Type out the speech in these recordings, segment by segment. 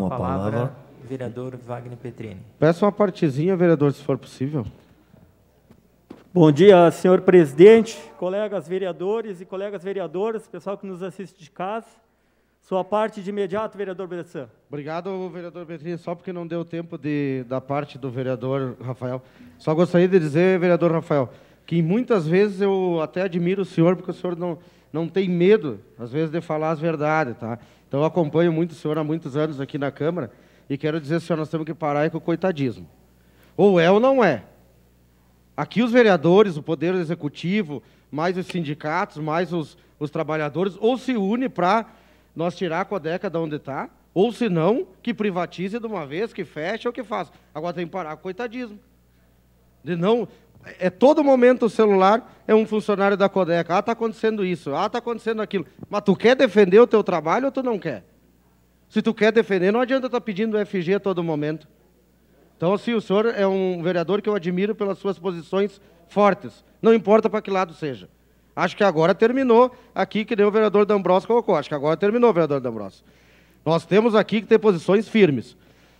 com, com a, a palavra, palavra, vereador Wagner Petrini. Peço uma partezinha, vereador, se for possível. Bom dia, senhor presidente, colegas vereadores e colegas vereadoras, pessoal que nos assiste de casa. Sua parte de imediato, vereador Bressan. Obrigado, vereador Petrini. Só porque não deu tempo de, da parte do vereador Rafael. Só gostaria de dizer, vereador Rafael, que muitas vezes eu até admiro o senhor, porque o senhor não, não tem medo, às vezes, de falar as verdades. Tá? Então eu acompanho muito o senhor há muitos anos aqui na Câmara e quero dizer, senhor, nós temos que parar com o coitadismo. Ou é ou não é. Aqui os vereadores, o poder executivo, mais os sindicatos, mais os, os trabalhadores, ou se une para nós tirar a Codeca de onde está, ou se não, que privatize de uma vez, que feche ou que faça. Agora tem que parar com o coitadismo. De não, é todo momento o celular é um funcionário da Codeca. Ah, está acontecendo isso. Ah, está acontecendo aquilo. Mas tu quer defender o teu trabalho ou tu não quer? Se tu quer defender, não adianta estar tá pedindo FG a todo momento. Então, assim, o senhor é um vereador que eu admiro pelas suas posições fortes. Não importa para que lado seja. Acho que agora terminou aqui, que nem o vereador D'Ambrosio colocou. Acho que agora terminou, vereador D'Ambrosio. Nós temos aqui que ter posições firmes.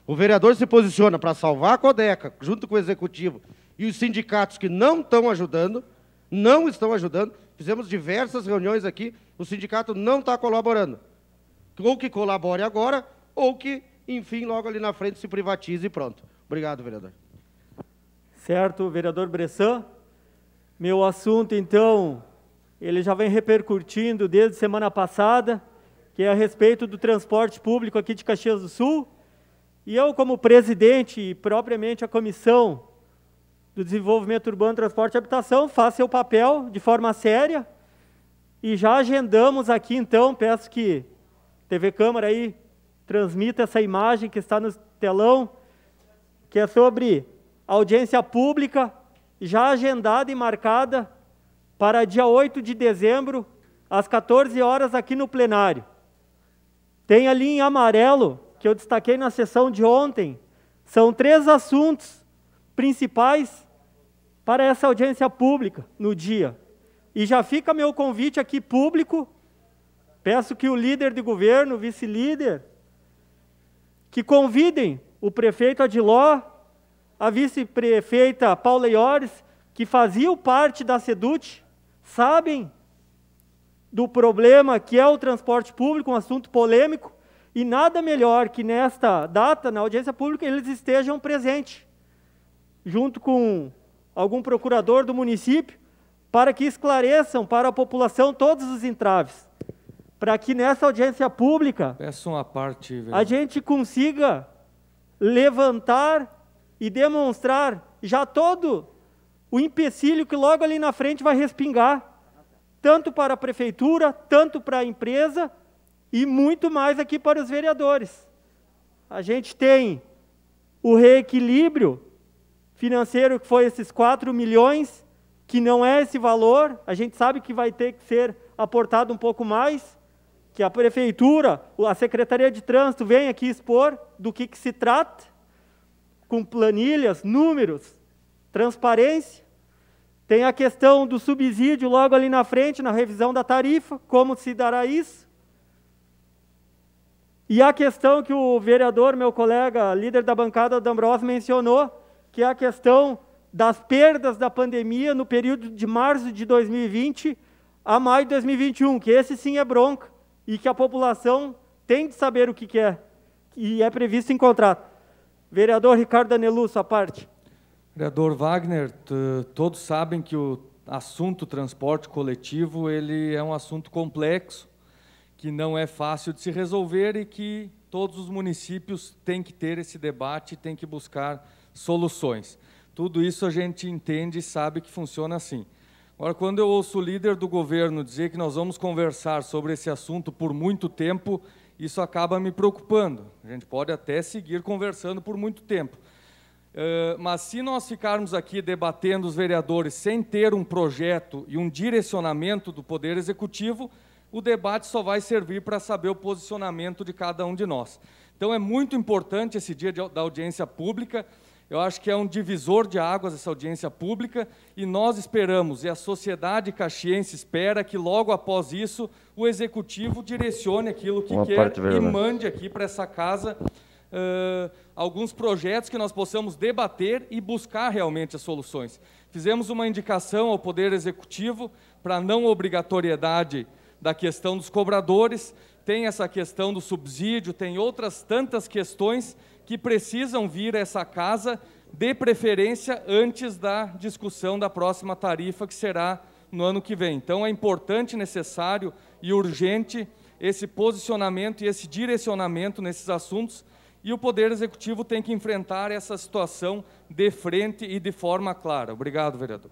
O vereador se posiciona para salvar a Codeca, junto com o executivo, e os sindicatos que não estão ajudando, não estão ajudando. Fizemos diversas reuniões aqui, o sindicato não está colaborando. Ou que colabore agora, ou que, enfim, logo ali na frente se privatize e pronto. Obrigado, vereador. Certo, vereador Bressan. Meu assunto, então, ele já vem repercutindo desde semana passada, que é a respeito do transporte público aqui de Caxias do Sul. E eu, como presidente e propriamente a comissão do Desenvolvimento Urbano, Transporte e Habitação faz seu papel de forma séria. E já agendamos aqui, então, peço que TV Câmara aí transmita essa imagem que está no telão, que é sobre audiência pública, já agendada e marcada para dia 8 de dezembro, às 14 horas, aqui no plenário. Tem ali em amarelo, que eu destaquei na sessão de ontem, são três assuntos principais para essa audiência pública no dia. E já fica meu convite aqui público. Peço que o líder de governo, vice-líder, que convidem o prefeito Adiló, a vice-prefeita Paula Iores, que faziam parte da SEDUT, sabem do problema que é o transporte público, um assunto polêmico, e nada melhor que nesta data, na audiência pública, eles estejam presentes junto com algum procurador do município, para que esclareçam para a população todos os entraves, para que nessa audiência pública parte, a gente consiga levantar e demonstrar já todo o empecilho que logo ali na frente vai respingar, tanto para a prefeitura, tanto para a empresa e muito mais aqui para os vereadores. A gente tem o reequilíbrio financeiro, que foi esses 4 milhões, que não é esse valor, a gente sabe que vai ter que ser aportado um pouco mais, que a prefeitura, a Secretaria de Trânsito vem aqui expor do que, que se trata, com planilhas, números, transparência. Tem a questão do subsídio logo ali na frente, na revisão da tarifa, como se dará isso. E a questão que o vereador, meu colega, líder da bancada D'Ambros, mencionou, que é a questão das perdas da pandemia no período de março de 2020 a maio de 2021, que esse sim é bronca e que a população tem de saber o que, que é e é previsto em contrato. Vereador Ricardo Anelu, sua parte. Vereador Wagner, todos sabem que o assunto transporte coletivo ele é um assunto complexo, que não é fácil de se resolver e que todos os municípios têm que ter esse debate, têm que buscar soluções. Tudo isso a gente entende e sabe que funciona assim. Agora, quando eu ouço o líder do governo dizer que nós vamos conversar sobre esse assunto por muito tempo, isso acaba me preocupando. A gente pode até seguir conversando por muito tempo. Uh, mas se nós ficarmos aqui debatendo os vereadores sem ter um projeto e um direcionamento do Poder Executivo, o debate só vai servir para saber o posicionamento de cada um de nós. Então, é muito importante esse dia de, da audiência pública. Eu acho que é um divisor de águas essa audiência pública e nós esperamos, e a sociedade caxiense espera que logo após isso o executivo direcione aquilo que Uma quer e né? mande aqui para essa casa Uh, alguns projetos que nós possamos debater e buscar realmente as soluções. Fizemos uma indicação ao Poder Executivo para não obrigatoriedade da questão dos cobradores, tem essa questão do subsídio, tem outras tantas questões que precisam vir a essa casa, de preferência antes da discussão da próxima tarifa, que será no ano que vem. Então, é importante, necessário e urgente esse posicionamento e esse direcionamento nesses assuntos, e o Poder Executivo tem que enfrentar essa situação de frente e de forma clara. Obrigado, vereador.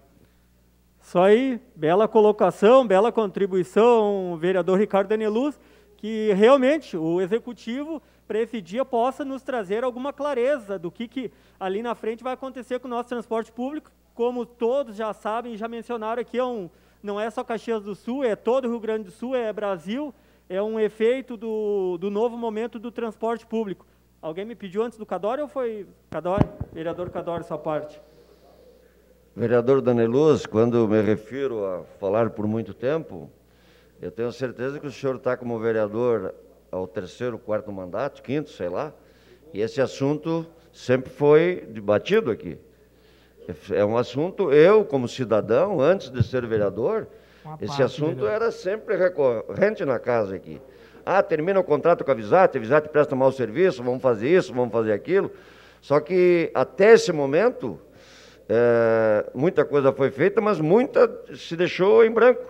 Isso aí, bela colocação, bela contribuição, vereador Ricardo Daniluz, que realmente o Executivo para esse dia possa nos trazer alguma clareza do que, que ali na frente vai acontecer com o nosso transporte público. Como todos já sabem, e já mencionaram aqui, é um, não é só Caxias do Sul, é todo o Rio Grande do Sul, é Brasil, é um efeito do, do novo momento do transporte público. Alguém me pediu antes do Cadore ou foi Cadore? Vereador Cadore, sua parte. Vereador Daneluz, quando me refiro a falar por muito tempo, eu tenho certeza que o senhor está como vereador ao é terceiro, quarto mandato, quinto, sei lá, e esse assunto sempre foi debatido aqui. É um assunto, eu como cidadão, antes de ser vereador, esse assunto melhor. era sempre recorrente na casa aqui. Ah, termina o contrato com a Visate, a Visate presta mau serviço, vamos fazer isso, vamos fazer aquilo. Só que até esse momento, é, muita coisa foi feita, mas muita se deixou em branco.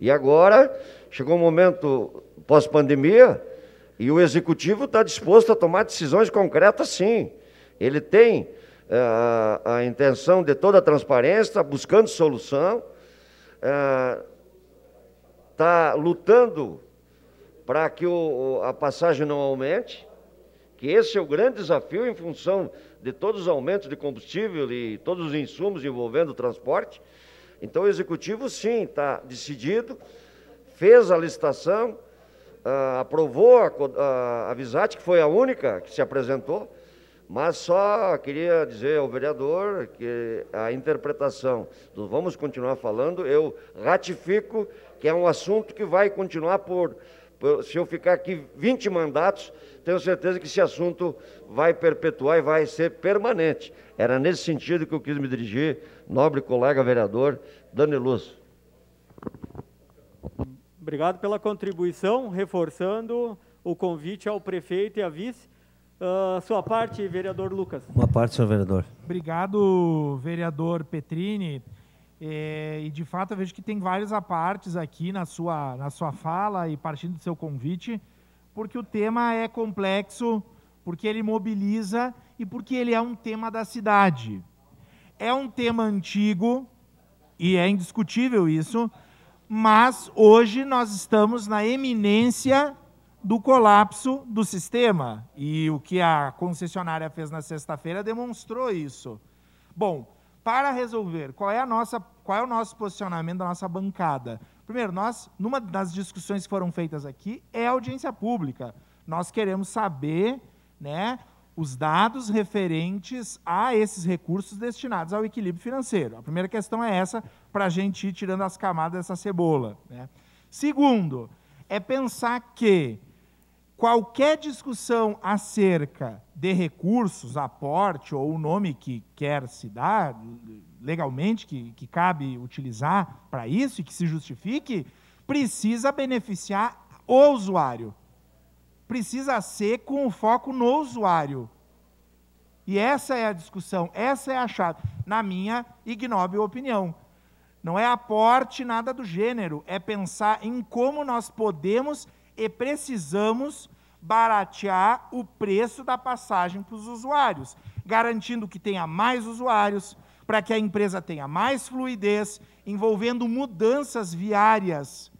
E agora, chegou um momento pós-pandemia, e o executivo está disposto a tomar decisões concretas, sim. Ele tem uh, a intenção de toda a transparência, está buscando solução, está eh, uh, lutando para que o, a passagem não aumente, que esse é o grande desafio em função de todos os aumentos de combustível e todos os insumos envolvendo o transporte. Então, o executivo, sim, está decidido, fez a licitação, ah, aprovou a, a, a Visate, que foi a única que se apresentou, mas só queria dizer ao vereador que a interpretação do vamos continuar falando, eu ratifico que é um assunto que vai continuar por, por se eu ficar aqui 20 mandatos, tenho certeza que esse assunto vai perpetuar e vai ser permanente. Era nesse sentido que eu quis me dirigir, nobre colega vereador Dani Obrigado pela contribuição, reforçando o convite ao prefeito e à vice. Uh, sua parte, vereador Lucas. Uma parte, senhor vereador. Obrigado, vereador Petrini. É, e de fato eu vejo que tem várias apartes aqui na sua, na sua fala e partindo do seu convite, porque o tema é complexo, porque ele mobiliza e porque ele é um tema da cidade. É um tema antigo, e é indiscutível isso, mas hoje nós estamos na eminência do colapso do sistema. E o que a concessionária fez na sexta-feira demonstrou isso. Bom, para resolver, qual é, a nossa, qual é o nosso posicionamento da nossa bancada? Primeiro, nós, numa das discussões que foram feitas aqui, é audiência pública. Nós queremos saber né, os dados referentes a esses recursos destinados ao equilíbrio financeiro. A primeira questão é essa, para a gente ir tirando as camadas dessa cebola. Né? Segundo, é pensar que qualquer discussão acerca de recursos, aporte ou o nome que quer se dar, legalmente, que, que cabe utilizar para isso e que se justifique, precisa beneficiar o usuário, precisa ser com o foco no usuário. E essa é a discussão, essa é a chave, na minha ignóbil opinião. Não é aporte nada do gênero, é pensar em como nós podemos e precisamos baratear o preço da passagem para os usuários, garantindo que tenha mais usuários, para que a empresa tenha mais fluidez, envolvendo mudanças viárias,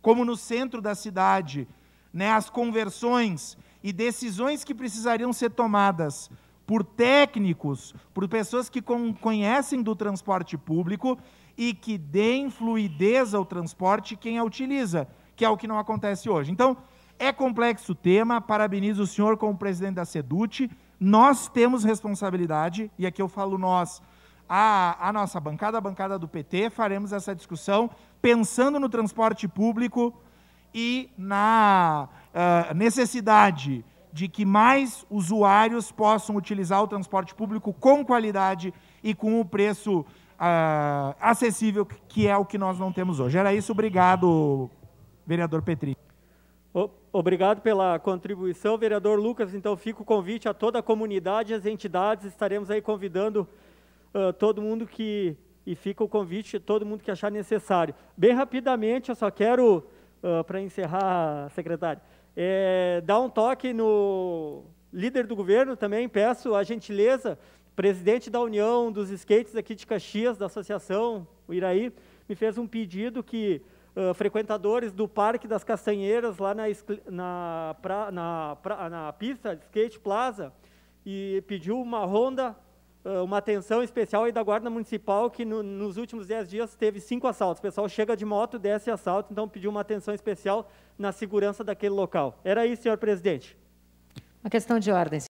como no centro da cidade, né, as conversões e decisões que precisariam ser tomadas por técnicos, por pessoas que conhecem do transporte público e que deem fluidez ao transporte quem a utiliza, que é o que não acontece hoje. Então, é complexo o tema, parabenizo o senhor como presidente da SEDUT. Nós temos responsabilidade, e aqui eu falo nós, a, a nossa bancada, a bancada do PT, faremos essa discussão pensando no transporte público, e na uh, necessidade de que mais usuários possam utilizar o transporte público com qualidade e com o preço uh, acessível, que é o que nós não temos hoje. Era isso, obrigado, vereador Petri. Obrigado pela contribuição, vereador Lucas. Então, fica o convite a toda a comunidade, as entidades, estaremos aí convidando uh, todo mundo que. E fica o convite, todo mundo que achar necessário. Bem rapidamente, eu só quero uh, ah, para encerrar, secretário, é, dá um toque no líder do governo também, peço a gentileza, presidente da União dos Skates aqui de Caxias, da associação, o Iraí, me fez um pedido que Uh, frequentadores do Parque das Castanheiras, lá na, na, pra, na, pra, na pista de skate plaza, e pediu uma ronda uma atenção especial aí da Guarda Municipal, que no, nos últimos 10 dias teve cinco assaltos. O pessoal chega de moto, desce assalto, então pediu uma atenção especial na segurança daquele local. Era isso, senhor presidente. Uma questão de ordem.